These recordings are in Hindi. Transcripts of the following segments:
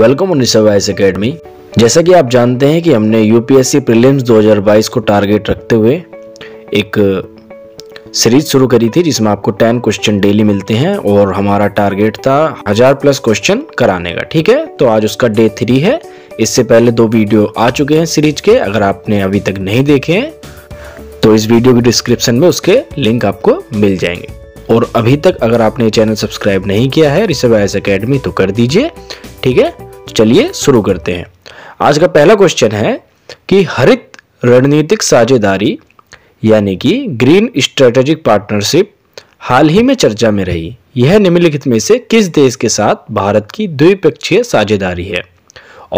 वेलकम उन्नीस अकेडमी जैसा कि आप जानते हैं कि हमने यूपीएससी प्रीलिम्स 2022 को टारगेट रखते हुए एक सीरीज uh, शुरू करी थी जिसमें आपको 10 क्वेश्चन डेली मिलते हैं और हमारा टारगेट था हजार प्लस क्वेश्चन कराने का ठीक है तो आज उसका डे थ्री है इससे पहले दो वीडियो आ चुके हैं सीरीज के अगर आपने अभी तक नहीं देखे हैं तो इस वीडियो के डिस्क्रिप्शन में उसके लिंक आपको मिल जाएंगे और अभी तक अगर आपने चैनल सब्सक्राइब नहीं किया है रिसर्व एस अकेडमी तो कर दीजिए ठीक है चलिए शुरू करते हैं आज का पहला क्वेश्चन है कि हरित रणनीतिक साझेदारी यानी कि ग्रीन स्ट्रेटेजिक पार्टनरशिप हाल ही में चर्चा में रही यह निम्नलिखित में से किस देश के साथ भारत की द्विपक्षीय साझेदारी है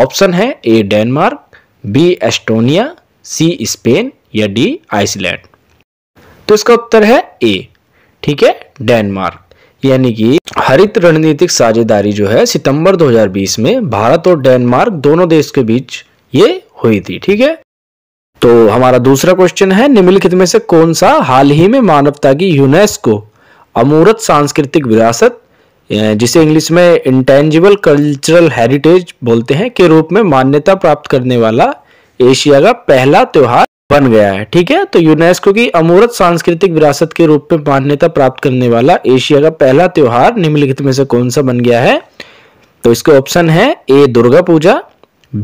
ऑप्शन है A Denmark B Estonia C Spain या डी आइसलैंड तो इसका उत्तर है ए ठीक है डेनमार्क यानी कि हरित रणनीतिक साझेदारी जो है सितंबर 2020 में भारत और डेनमार्क दोनों देश के बीच ये हुई थी ठीक है तो हमारा दूसरा क्वेश्चन है निम्नलिखित में से कौन सा हाल ही में मानवता की यूनेस्को अमूर्त सांस्कृतिक विरासत जिसे इंग्लिश में इंटेंजिबल कल्चरल हेरिटेज बोलते हैं के रूप में मान्यता प्राप्त करने वाला एशिया का पहला त्यौहार बन गया है ठीक है तो यूनेस्को की अमूर्त सांस्कृतिक विरासत के रूप में मान्यता प्राप्त करने वाला एशिया का पहला त्योहार निम्नलिखित में से कौन सा बन गया है तो इसके ऑप्शन है A Durga Puja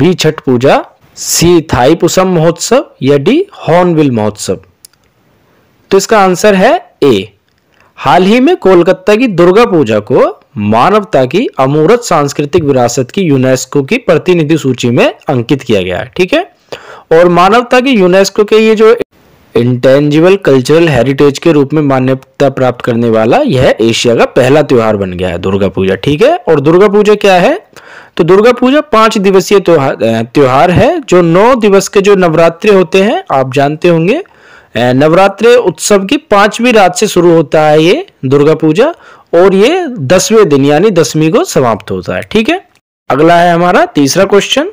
B Chhath Puja C Thaipusam महोत्सव या डी हॉर्नविल महोत्सव तो इसका आंसर है ए हाल ही में कोलकाता की दुर्गा पूजा को मानवता की अमूर्त सांस्कृतिक विरासत की यूनेस्को की प्रतिनिधि सूची में अंकित किया गया है ठीक है और मानवता की यूनेस्को के ये जो इंटेंजिबल कल्चरल हेरिटेज के रूप में मान्यता प्राप्त करने वाला यह एशिया का पहला त्यौहार बन गया है दुर्गा पूजा ठीक है और दुर्गा पूजा क्या है तो दुर्गा पूजा पांच दिवसीय त्योहार है जो नौ दिवस के जो नवरात्र होते हैं आप जानते होंगे नवरात्र उत्सव की पांचवी रात से शुरू होता है ये दुर्गा पूजा और ये दसवें दिन यानी दसवीं को समाप्त होता है ठीक है अगला है हमारा तीसरा क्वेश्चन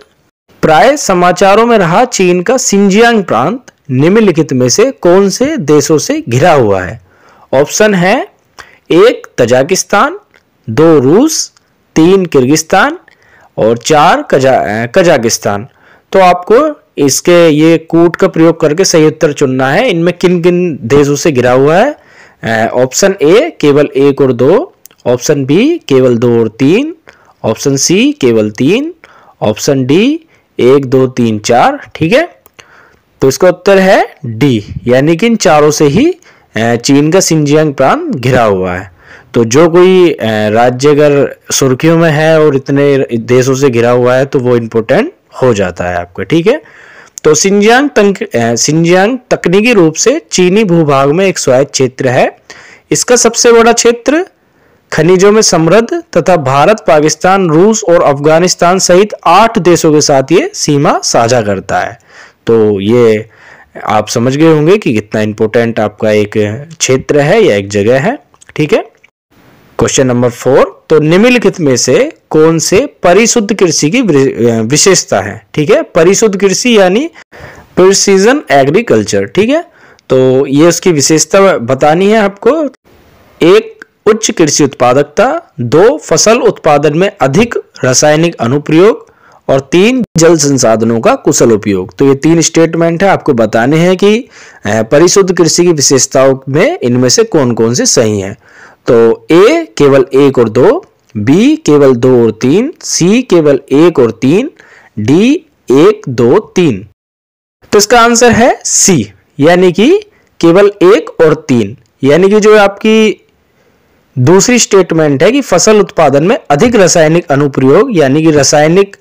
अभिप्राय समाचारों में रहा चीन का सिंजियांग प्रांत निम्नलिखित में से कौन से देशों से घिरा हुआ है ऑप्शन है एक तजाकिस्तान दो रूस तीन किर्गिस्तान और चार कजा कजाकिस्तान तो आपको इसके ये कूट का प्रयोग करके सही उत्तर चुनना है इनमें किन किन देशों से घिरा हुआ है ऑप्शन ए केवल एक और दो ऑप्शन बी केवल दो और तीन ऑप्शन सी केवल तीन ऑप्शन डी एक दो तीन चार ठीक है तो इसका उत्तर है डी यानी कि इन चारों से ही चीन का सिंजियांग प्रांत घिरा हुआ है तो जो कोई राज्य अगर सुर्खियों में है और इतने देशों से घिरा हुआ है तो वो इम्पोर्टेंट हो जाता है आपका ठीक है तो सिंजियांग तंक सिंजियांग तकनीकी रूप से चीनी भूभाग में एक स्वायत्त क्षेत्र है इसका सबसे बड़ा क्षेत्र खनिजों में समृद्ध तथा भारत पाकिस्तान रूस और अफगानिस्तान सहित आठ देशों के साथ ये सीमा साझा करता है तो ये आप समझ गए होंगे कि कितना इंपॉर्टेंट आपका एक क्षेत्र है या एक जगह है ठीक है क्वेश्चन नंबर फोर तो निम्नलिखित में से कौन से परिशुद्ध कृषि की विशेषता है ठीक है परिशुद्ध कृषि यानी प्रिसीजन एग्रीकल्चर ठीक है तो ये उसकी विशेषता बतानी है आपको एक उच्च कृषि उत्पादकता दो फसल उत्पादन में अधिक रासायनिक अनुप्रयोग और तीन जल संसाधनों का कुशल उपयोग तो ये तीन स्टेटमेंट है आपको बताने हैं कि परिशुद्ध कृषि की विशेषताओं में इनमें से कौन कौन से सही हैं तो ए केवल एक और दो बी केवल दो और तीन सी केवल एक और तीन डी एक दो तीन तो इसका आंसर है सी यानी कि केवल एक और तीन यानी कि जो आपकी दूसरी स्टेटमेंट है कि फसल उत्पादन में अधिक रासायनिक अनुप्रयोग यानी कि रासायनिक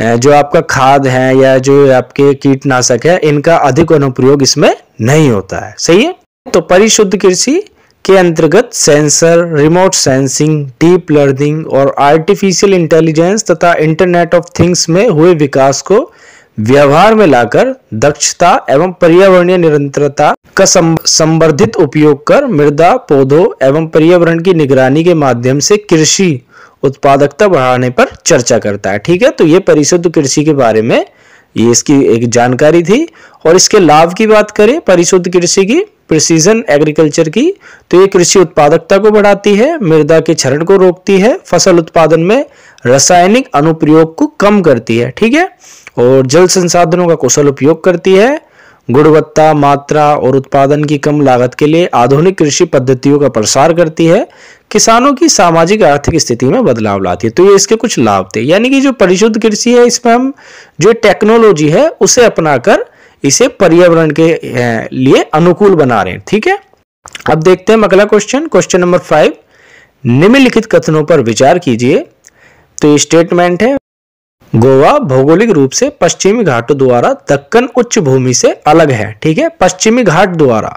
जो आपका खाद है या जो आपके कीटनाशक है इनका अधिक अनुप्रयोग इसमें नहीं होता है सही है तो परिशुद्ध कृषि के अंतर्गत sensor remote sensing deep learning और आर्टिफिशियल इंटेलिजेंस तथा इंटरनेट ऑफ थिंग्स में हुए विकास को व्यवहार में लाकर दक्षता एवं पर्यावरणीय निरंतरता का संवर्धित उपयोग कर मृदा पौधों एवं पर्यावरण की निगरानी के माध्यम से कृषि उत्पादकता बढ़ाने पर चर्चा करता है ठीक है तो ये परिशुद्ध कृषि के बारे में ये इसकी एक जानकारी थी और इसके लाभ की बात करें परिशुद्ध कृषि की प्रिसीजन एग्रीकल्चर की तो ये कृषि उत्पादकता को बढ़ाती है मृदा के क्षरण को रोकती है फसल उत्पादन में रासायनिक अनुप्रयोग को कम करती है ठीक है और जल संसाधनों का कुशल उपयोग करती है गुणवत्ता मात्रा और उत्पादन की कम लागत के लिए आधुनिक कृषि पद्धतियों का प्रसार करती है किसानों की सामाजिक आर्थिक स्थिति में बदलाव लाती है तो ये इसके कुछ लाभ थे यानी कि जो परिशुद्ध कृषि है इसमें हम जो टेक्नोलॉजी है उसे अपनाकर इसे पर्यावरण के लिए अनुकूल बना रहे हैं ठीक है अब देखते हैं अगला क्वेश्चन क्वेश्चन नंबर फाइव निम्नलिखित कथनों पर विचार कीजिए तो ये स्टेटमेंट है गोवा भौगोलिक रूप से पश्चिमी घाटों द्वारा दक्कन उच्च भूमि से अलग है ठीक है पश्चिमी घाट द्वारा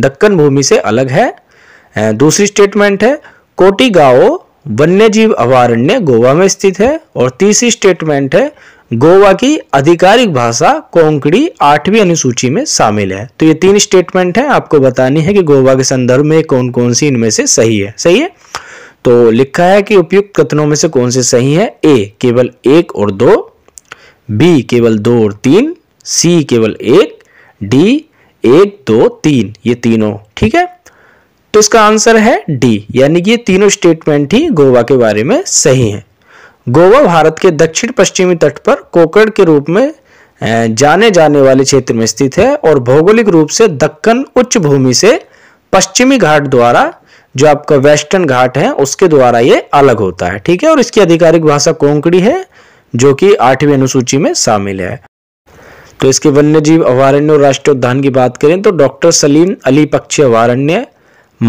दक्कन भूमि से अलग है दूसरी स्टेटमेंट है वन्य वन्यजीव अभारण्य गोवा में स्थित है और तीसरी स्टेटमेंट है गोवा की आधिकारिक भाषा कोंकड़ी आठवीं अनुसूची में शामिल है तो ये तीन स्टेटमेंट है आपको बतानी है कि गोवा के संदर्भ में कौन कौन सी इनमें से सही है सही है तो लिखा है कि उपयुक्त कथनों में से कौन से सही है ए केवल एक और दो बी केवल दो और तीन सी केवल एक डी एक दो तीन ये तीनों ठीक है तो इसका आंसर है डी यानी कि ये तीनों स्टेटमेंट ही गोवा के बारे में सही हैं गोवा भारत के दक्षिण पश्चिमी तट पर कोकड़ के रूप में जाने जाने वाले क्षेत्र में स्थित है और भौगोलिक रूप से दक्कन उच्च भूमि से पश्चिमी घाट द्वारा जो आपका वेस्टर्न घाट है उसके द्वारा ये अलग होता है ठीक है और इसकी आधिकारिक भाषा कोंकड़ी है जो कि आठवीं अनुसूची में शामिल है तो इसके वन्य जीव अभ्यारण्य और राष्ट्रीय उद्यान की बात करें तो डॉक्टर सलीम अली पक्षी अभ्यारण्य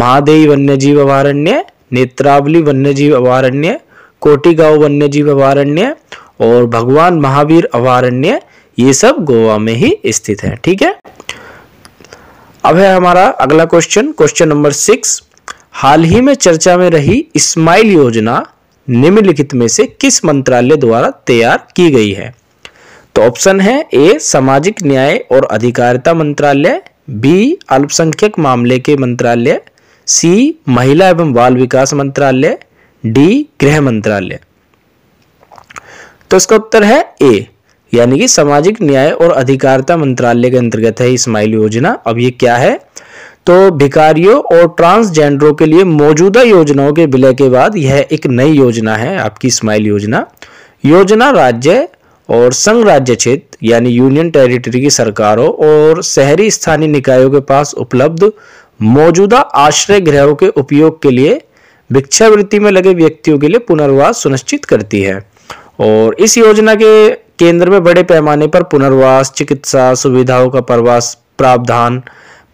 महादेवी वन्य जीव अभ्यारण्य नेत्रावली वन्य जीव अभ्यारण्य कोटीगांव वन्य जीव अभ्यारण्य और भगवान महावीर अभ्यारण्य ये सब गोवा में ही स्थित है ठीक है अब है हमारा अगला क्वेश्चन क्वेश्चन नंबर सिक्स हाल ही में चर्चा में रही स्माइल योजना निम्नलिखित में से किस मंत्रालय द्वारा तैयार की गई है तो ऑप्शन है ए सामाजिक न्याय और अधिकारिता मंत्रालय बी अल्पसंख्यक मामले के मंत्रालय सी महिला एवं बाल विकास मंत्रालय डी गृह मंत्रालय तो इसका उत्तर है ए यानी कि सामाजिक न्याय और अधिकारिता मंत्रालय के अंतर्गत है स्माइल योजना अब ये क्या है तो भिकारियों और ट्रांसजेंडरों के लिए मौजूदा योजनाओं के विलय के बाद यह एक नई योजना है आपकी स्माइल योजना योजना राज्य और संघ राज्य क्षेत्र यानी यूनियन टेरिटरी की सरकारों और शहरी स्थानीय निकायों के पास उपलब्ध मौजूदा आश्रय गृहों के उपयोग के लिए भिक्षावृत्ति में लगे व्यक्तियों के लिए पुनर्वास सुनिश्चित करती है और इस योजना के केंद्र में बड़े पैमाने पर पुनर्वास चिकित्सा सुविधाओं का प्रवास प्रावधान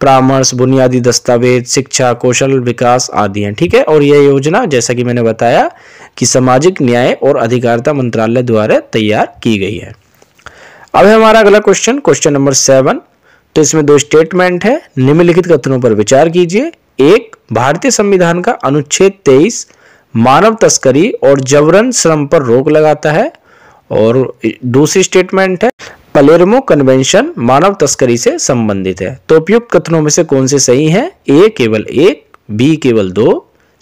परामर्श बुनियादी दस्तावेज शिक्षा कौशल विकास आदि हैं ठीक है और यह योजना जैसा कि मैंने बताया कि सामाजिक न्याय और अधिकारिता मंत्रालय द्वारा तैयार की गई है अब है हमारा अगला क्वेश्चन क्वेश्चन नंबर सेवन तो इसमें दो स्टेटमेंट है निम्नलिखित कथनों पर विचार कीजिए एक भारतीय संविधान का अनुच्छेद तेईस मानव तस्करी और जबरन श्रम पर रोक लगाता है और दूसरी स्टेटमेंट है पलेरमो कन्वेंशन मानव तस्करी से संबंधित है तो उपयुक्त कथनों में से कौन से सही हैं ए केवल एक बी केवल दो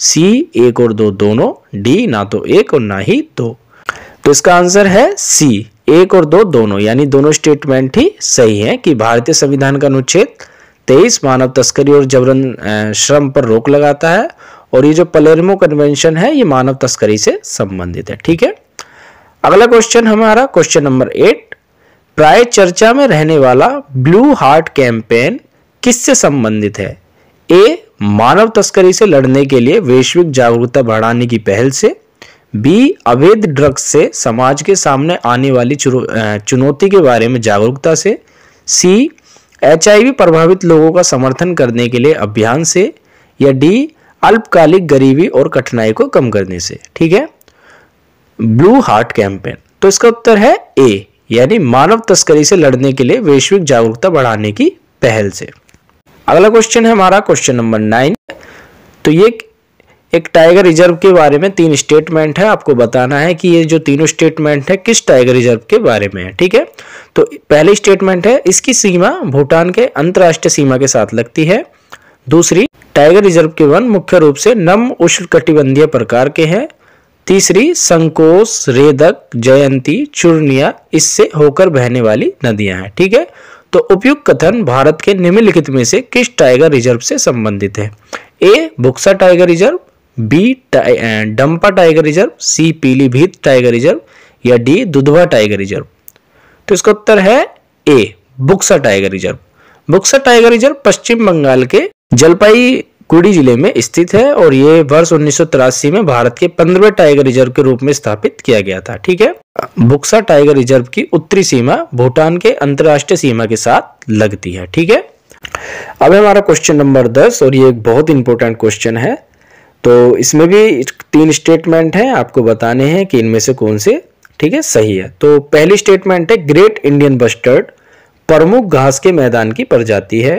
सी एक और दो दोनों डी ना तो एक और ना ही दो तो इसका आंसर है सी एक और दो दोनों यानी दोनों स्टेटमेंट ही सही है कि भारतीय संविधान का अनुच्छेद तेईस मानव तस्करी और जबरन श्रम पर रोक लगाता है और ये जो पलेरमो कन्वेंशन है ये मानव तस्करी से संबंधित है ठीक है अगला क्वेश्चन हमारा क्वेश्चन नंबर एट प्राय चर्चा में रहने वाला ब्लू हार्ट कैंपेन किससे संबंधित है ए मानव तस्करी से लड़ने के लिए वैश्विक जागरूकता बढ़ाने की पहल से बी अवैध ड्रग्स से समाज के सामने आने वाली चुनौती के बारे में जागरूकता से सी एच प्रभावित लोगों का समर्थन करने के लिए अभियान से या डी अल्पकालिक गरीबी और कठिनाई को कम करने से ठीक है ब्लू हार्ट कैंपेन तो इसका उत्तर है ए यानी मानव तस्करी से लड़ने के लिए वैश्विक जागरूकता बढ़ाने की पहल से अगला क्वेश्चन है हमारा क्वेश्चन नंबर नाइन तो ये एक टाइगर रिजर्व के बारे में तीन स्टेटमेंट है आपको बताना है कि ये जो तीनों स्टेटमेंट है किस टाइगर रिजर्व के बारे में है ठीक है तो पहली स्टेटमेंट है इसकी सीमा भूटान के अंतर्राष्ट्रीय सीमा के साथ लगती है दूसरी टाइगर रिजर्व के वन मुख्य रूप से नम उष्ण कटिबंधीय प्रकार के हैं तीसरी संकोश रेदक जयंती चूर्णिया इससे होकर बहने वाली नदियां हैं ठीक है तो उपयुक्त कथन भारत के निम्नलिखित में से किस टाइगर रिजर्व से संबंधित है A Buxa tiger reserve B Dampa tiger reserve C Pilibhit tiger reserve या डी दुधवा टाइगर रिजर्व तो इसका उत्तर है A Buxa tiger reserve Buxa tiger reserve Paschim Bengal के जलपाई कुड़ी जिले में स्थित है और ये वर्ष उन्नीस में भारत के पंद्रहवें टाइगर रिजर्व के रूप में स्थापित किया गया था ठीक है बुक्सा टाइगर रिजर्व की उत्तरी सीमा भूटान के अंतर्राष्ट्रीय सीमा के साथ लगती है ठीक है अब हमारा क्वेश्चन नंबर दस और ये एक बहुत इंपॉर्टेंट क्वेश्चन है तो इसमें भी तीन स्टेटमेंट है आपको बताने हैं कि इनमें से कौन से ठीक है सही है तो पहली स्टेटमेंट है ग्रेट इंडियन बस्टर्ड प्रमुख घास के मैदान की प्रजाति है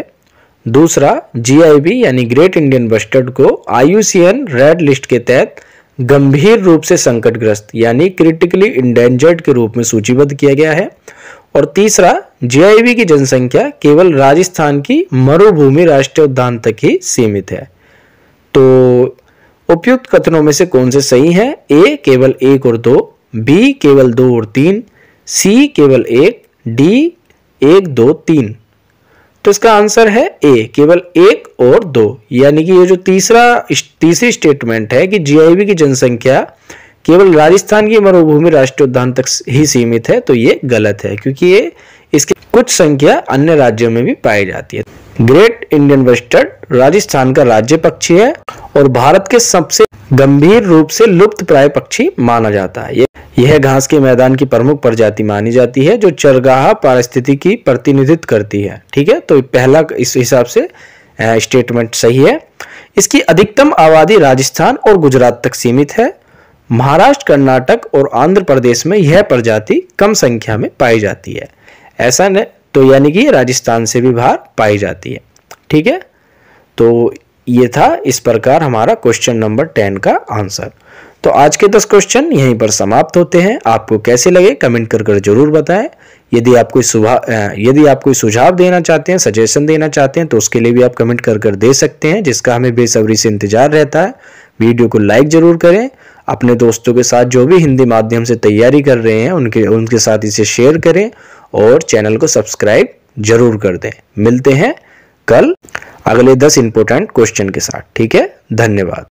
दूसरा जीआईबी यानी ग्रेट इंडियन बस्टर्ड को आईयूसीएन रेड लिस्ट के तहत गंभीर रूप से संकटग्रस्त यानी क्रिटिकली इंडेंजर्ड के रूप में सूचीबद्ध किया गया है और तीसरा जीआईबी की जनसंख्या केवल राजस्थान की मरुभूमि राष्ट्रीय उद्यान तक ही सीमित है तो उपयुक्त कथनों में से कौन से सही है ए केवल एक और दो बी केवल दो और तीन सी केवल एक डी एक दो तीन तो इसका आंसर है ए केवल एक और दो यानी कि ये जो तीसरा तीसरी स्टेटमेंट है कि जीआईबी की जनसंख्या केवल राजस्थान की मरुभूमि राष्ट्रीय उद्यान तक ही सीमित है तो ये गलत है क्योंकि ये इसके कुछ संख्या अन्य राज्यों में भी पाई जाती है ग्रेट इंडियन वेस्टर्ड राजस्थान का राज्य पक्षी है और भारत के सबसे गंभीर रूप से लुप्त प्राय पक्षी माना जाता है यह घास के मैदान की प्रमुख प्रजाति मानी जाती है जो चरगाह की प्रतिनिधित्व करती है ठीक है तो पहला इस हिसाब से स्टेटमेंट सही है इसकी अधिकतम आबादी राजस्थान और गुजरात तक सीमित है महाराष्ट्र कर्नाटक और आंध्र प्रदेश में यह प्रजाति कम संख्या में पाई जाती है ऐसा नहीं तो यानी कि राजस्थान से भी बाहर पाई जाती है ठीक है तो ये था इस प्रकार हमारा क्वेश्चन नंबर टेन का आंसर तो आज के दस क्वेश्चन यहीं पर समाप्त होते हैं आपको कैसे लगे कमेंट कर कर जरूर बताएं यदि आप कोई सुबह यदि आप कोई सुझाव देना चाहते हैं सजेशन देना चाहते हैं तो उसके लिए भी आप कमेंट कर कर दे सकते हैं जिसका हमें बेसब्री से इंतजार रहता है वीडियो को लाइक जरूर करें अपने दोस्तों के साथ जो भी हिंदी माध्यम से तैयारी कर रहे हैं उनके उनके साथ इसे शेयर करें और चैनल को सब्सक्राइब जरूर कर दें मिलते हैं कल अगले दस इंपॉर्टेंट क्वेश्चन के साथ ठीक है धन्यवाद